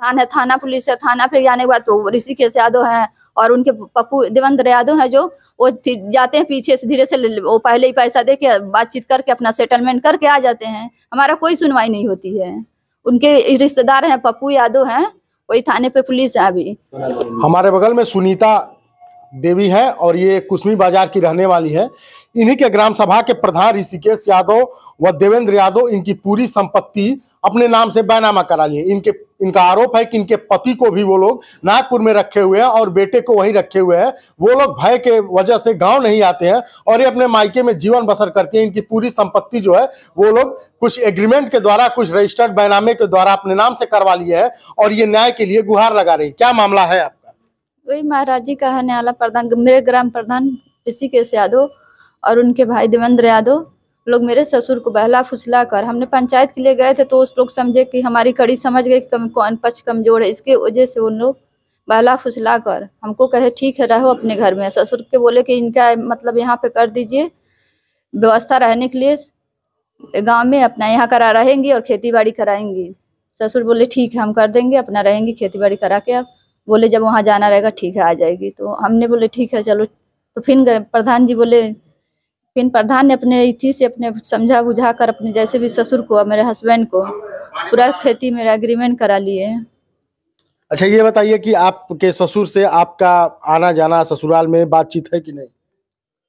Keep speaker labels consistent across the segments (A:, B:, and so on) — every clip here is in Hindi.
A: प्रधान है थाना पुलिस है थाना पे जाने के बाद तो ऋषिकेश यादव है और उनके पप्पू देवेंद्र यादव है जो वो जाते हैं पीछे से धीरे से वो पहले ही पैसा दे के बातचीत करके अपना सेटलमेंट करके आ जाते हैं हमारा कोई सुनवाई नहीं होती है उनके रिश्तेदार हैं पप्पू यादव हैं वही थाने पे पुलिस है अभी
B: हमारे बगल में सुनीता देवी है और ये कुसमी बाजार की रहने वाली है इन्हीं के ग्राम सभा के प्रधान ऋषिकेश यादव व देवेंद्र यादव इनकी पूरी संपत्ति अपने नाम से बैनामा करा लिए इनके इनका आरोप है कि इनके पति को भी वो लोग नागपुर में रखे हुए हैं और बेटे को वहीं रखे हुए हैं वो लोग भय के वजह से गांव नहीं आते हैं और ये अपने मायके में जीवन बसर करते हैं इनकी पूरी संपत्ति जो है वो लोग कुछ एग्रीमेंट के द्वारा कुछ रजिस्टर्ड बैनामे के द्वारा अपने नाम से करवा लिए है और ये न्याय के लिए गुहार लगा रही क्या मामला है आप
A: वही महाराज जी का आने वाला प्रधान मेरे ग्राम प्रधान ऋषिकेश यादव और उनके भाई देवेंद्र यादव लोग मेरे ससुर को बहला फुसला कर हमने पंचायत के लिए गए थे तो उस लोग समझे कि हमारी कड़ी समझ गए कि कौन पक्ष कमजोर है इसके वजह से उन लोग बहला फुसला कर हमको कहे ठीक है रहो अपने घर में ससुर के बोले कि इनका मतलब यहाँ पे कर दीजिए व्यवस्था रहने के लिए गांव में अपना यहाँ करा रहेंगी और खेती बाड़ी कराएंगी ससुर बोले ठीक है हम कर देंगे अपना रहेंगी खेती बाड़ी करा के आप बोले जब वहाँ जाना रहेगा ठीक है आ जाएगी तो हमने बोले ठीक है चलो तो फिर प्रधान जी बोले फिर प्रधान ने अपने इसी से अपने समझा बुझा कर अपने जैसे भी ससुर को मेरे हस्बैंड को पूरा खेती मेरा एग्रीमेंट करा लिए
B: अच्छा ये बताइए कि आपके ससुर से आपका आना जाना ससुराल में बातचीत है कि नहीं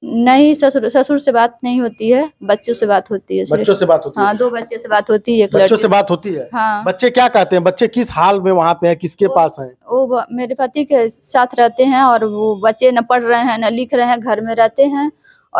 A: नहीं ससुर ससुर से बात नहीं होती है बच्चों से बात होती है बच्चों से बात होती हाँ, है दो बच्चे से बात होती है बच्चों से बात
B: होती है हाँ। बच्चे क्या कहते हैं बच्चे किस हाल में वहाँ पे है किसके वो, पास हैं
A: वो मेरे पति के साथ रहते हैं और वो बच्चे न पढ़ रहे हैं न लिख रहे हैं घर में रहते हैं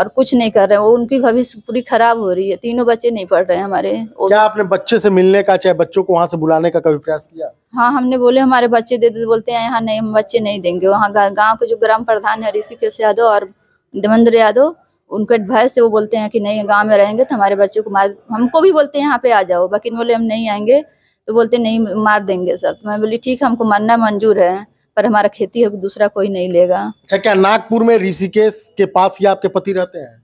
A: और कुछ नहीं कर रहे हैं वो उनकी भविष्य पूरी खराब हो रही है तीनों बच्चे नहीं पढ़ रहे हैं हमारे
B: क्या आपने बच्चे से मिलने का चाहे बच्चों को वहाँ से बुलाने का कभी प्रयास किया
A: हाँ हमने बोले हमारे बच्चे दे दे बोलते हैं यहाँ नहीं हम बच्चे नहीं देंगे वहाँ गाँव के जो ग्राम प्रधान है ऋषिकेश यादव और देवेंद्र यादव उनके भय से वो बोलते हैं कि नहीं गांव में रहेंगे तो हमारे बच्चों को मार हमको भी बोलते हैं यहाँ पे आ जाओ बाकी बोले हम नहीं आएंगे तो बोलते नहीं मार देंगे सब तो मैं बोली ठीक है हमको मरना मंजूर है पर हमारा खेती है दूसरा कोई नहीं लेगा
B: अच्छा क्या नागपुर में ऋषिकेश के पास ही आपके पति रहते हैं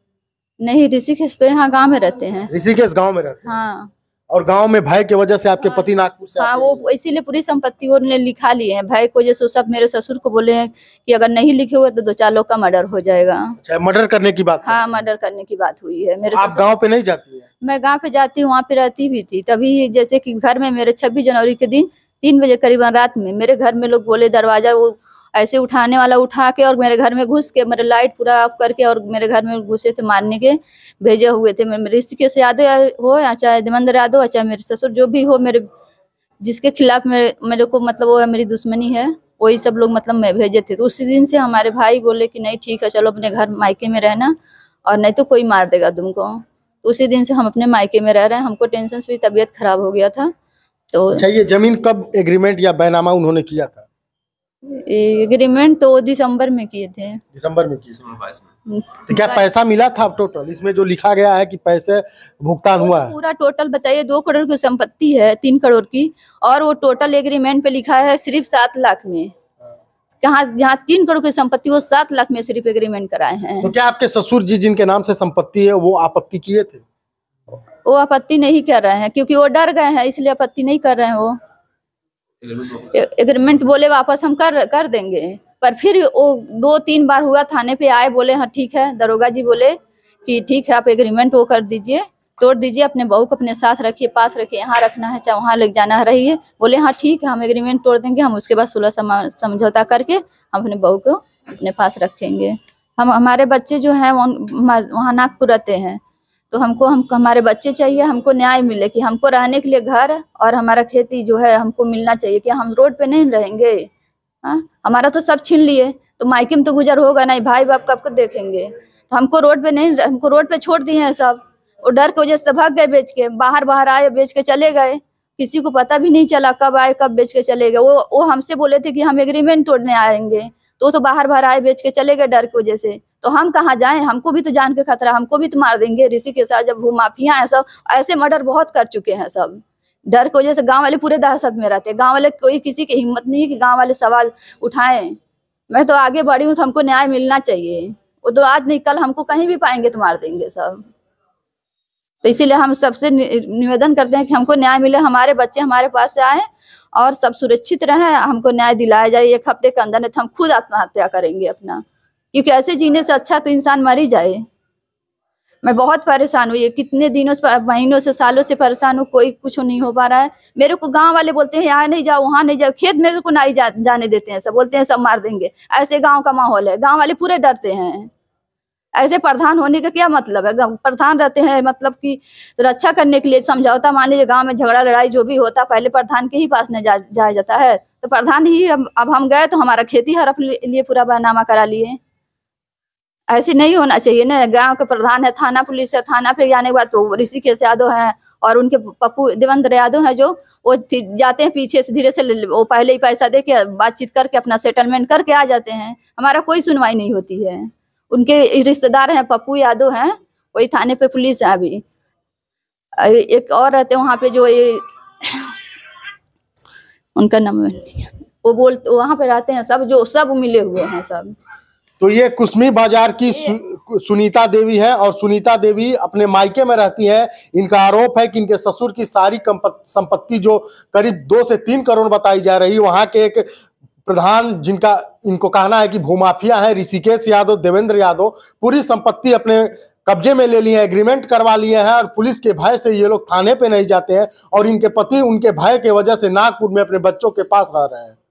A: नहीं ऋषिकेश तो यहाँ गाँव में रहते हैं
B: ऋषिकेश गाँव में रहते हैं हाँ और गांव में भय के वजह से आपके हाँ। पति नागपुर
A: से हाँ वो इसीलिए पूरी संपत्ति ने लिखा लिए हैं भाई की जैसे सब मेरे ससुर को बोले हैं कि अगर नहीं लिखे हुए तो दो चार लोग का मर्डर हो जाएगा
B: अच्छा, मर्डर करने की बात
A: हाँ मर्डर करने की बात हुई है मेरे आप
B: गांव पे नहीं जाती है
A: मैं गांव पे जाती हूँ वहाँ पे रहती भी थी तभी जैसे की घर में मेरे छब्बीस जनवरी के दिन तीन बजे करीबन रात में मेरे घर में लोग बोले दरवाजा वो ऐसे उठाने वाला उठा के और मेरे घर में घुस के मेरे लाइट पूरा ऑफ करके और मेरे घर में घुसे थे मारने के भेजे हुए थे मेरे रिश्ते से यादव हो या चाहे देवेंद्र यादव चाहे मेरे ससुर जो भी हो मेरे जिसके खिलाफ मेरे मेरे को मतलब वो है मेरी दुश्मनी है वही सब लोग मतलब मैं भेजे थे तो उसी दिन से हमारे भाई बोले कि नहीं ठीक है चलो अपने घर मायके में रहना और नहीं तो कोई मार देगा तुमको तो उसी दिन से हम अपने मायके में रह रहे हैं हमको टेंशन से भी तबीयत खराब हो गया था
B: तो अच्छा ये जमीन कब एग्रीमेंट या बैनामा उन्होंने किया था
A: एग्रीमेंट तो दिसंबर में किए थे
B: दिसंबर में किए हम्म। तो क्या पैसा मिला था टोटल इसमें जो लिखा गया है कि पैसे भुगतान हुआ है
A: पूरा टोटल बताइए दो करोड़ की संपत्ति है तीन करोड़ की और वो टोटल एग्रीमेंट पे लिखा है सिर्फ सात लाख में हाँ। कहा जहाँ तीन करोड़ की संपत्ति वो सात लाख में सिर्फ एग्रीमेंट कराए हैं तो क्या
B: आपके ससुर जी जिनके नाम से संपत्ति है वो आपत्ति किए थे
A: वो आपत्ति नहीं कर रहे हैं क्योंकि वो डर गए हैं इसलिए आपत्ति नहीं कर रहे हैं वो एग्रीमेंट बोले वापस हम कर कर देंगे पर फिर वो दो तीन बार हुआ थाने पे आए बोले हाँ ठीक है दरोगा जी बोले कि ठीक है आप एग्रीमेंट वो कर दीजिए तोड़ दीजिए अपने बहू को अपने साथ रखिए पास रखिए यहाँ रखना है चाहे वहाँ लग जाना रहिए बोले हाँ ठीक है हम एग्रीमेंट तोड़ देंगे हम उसके बाद सुलह समझौता करके हम अपने बहू को अपने पास रखेंगे हम हमारे बच्चे जो हैं वहाँ नागपुर रहते हैं तो हमको हम हमारे बच्चे चाहिए हमको न्याय मिले कि हमको रहने के लिए घर और हमारा खेती जो है हमको मिलना चाहिए कि हम रोड पे नहीं रहेंगे हाँ हमारा तो सब छीन लिए तो मायके में तो गुजर होगा नहीं भाई बाप कब को देखेंगे तो हमको रोड पे नहीं हमको रोड पे छोड़ दिए हैं सब और डर के वजह से भाग गए बेच के बाहर बाहर आए बेच के चले गए किसी को पता भी नहीं चला कब आए कब बेच के चले गए वो वो हमसे बोले थे कि हम एग्रीमेंट तोड़ने आएंगे तो तो बाहर बाहर आए बेच के चले गए डर की वजह से तो हम कहाँ जाएं हमको भी तो जान के खतरा हमको भी तो मार देंगे ऋषि के साथ जब वो माफिया है सब ऐसे मर्डर बहुत कर चुके हैं सब डर की वजह से गाँव वाले पूरे दहशत में रहते हैं गाँव वाले कोई किसी की हिम्मत नहीं है कि गाँव वाले सवाल उठाएं मैं तो आगे बढ़ी हूँ तो हमको न्याय मिलना चाहिए वो तो आज नहीं कल हमको कहीं भी पाएंगे तो मार देंगे सब तो इसीलिए हम सबसे निवेदन करते हैं कि हमको न्याय मिले हमारे बच्चे हमारे पास से आए और सब सुरक्षित रहें हमको न्याय दिलाया जाए एक हफ्ते के अंदर नहीं तो हम खुद आत्महत्या करेंगे अपना क्योंकि ऐसे जीने से अच्छा तो इंसान मर ही जाए मैं बहुत परेशान हुई कितने दिनों से महीनों से सालों से परेशान हूँ कोई कुछ नहीं हो पा रहा है मेरे को गांव वाले बोलते हैं यहाँ नहीं जाओ वहाँ नहीं जाओ खेत मेरे को नहीं जा, जाने देते हैं सब बोलते हैं सब मार देंगे ऐसे गांव का माहौल है गांव वाले पूरे डरते हैं ऐसे प्रधान होने का क्या मतलब है प्रधान रहते हैं मतलब कि रक्षा करने के लिए समझौता मान लीजिए गाँव में झगड़ा लड़ाई जो भी होता पहले प्रधान के ही पास नहीं जाया जाता है तो प्रधान ही अब, हम गए तो हमारा खेती अपने लिए पूरा बहनामा करा लिए ऐसे नहीं होना चाहिए ना गांव के प्रधान है थाना पुलिस है थाना पे जाने के बाद तो ऋषिकेश यादव है और उनके पप्पू देवेंद्र यादव है जो वो जाते हैं पीछे से धीरे से वो पहले ही पैसा दे के बातचीत करके अपना सेटलमेंट करके आ जाते हैं हमारा कोई सुनवाई नहीं होती है उनके रिश्तेदार हैं पप्पू यादव हैं वही थाने पे पुलिस है अभी एक और रहते वहाँ पे जो ये उनका नाम वो बोल वहाँ पे रहते हैं सब जो सब मिले हुए हैं सब
B: तो ये कुसमी बाजार की सु, सुनीता देवी है और सुनीता देवी अपने मायके में रहती है इनका आरोप है कि इनके ससुर की सारी संपत्ति जो करीब दो से तीन करोड़ बताई जा रही वहां के एक प्रधान जिनका इनको कहना है कि भूमाफिया है ऋषिकेश यादव देवेंद्र यादव पूरी संपत्ति अपने कब्जे में ले लिए हैं एग्रीमेंट करवा लिए हैं और पुलिस के भय से ये लोग थाने पे नहीं जाते हैं और इनके पति उनके भय के वजह से नागपुर में अपने बच्चों के पास रह रहे हैं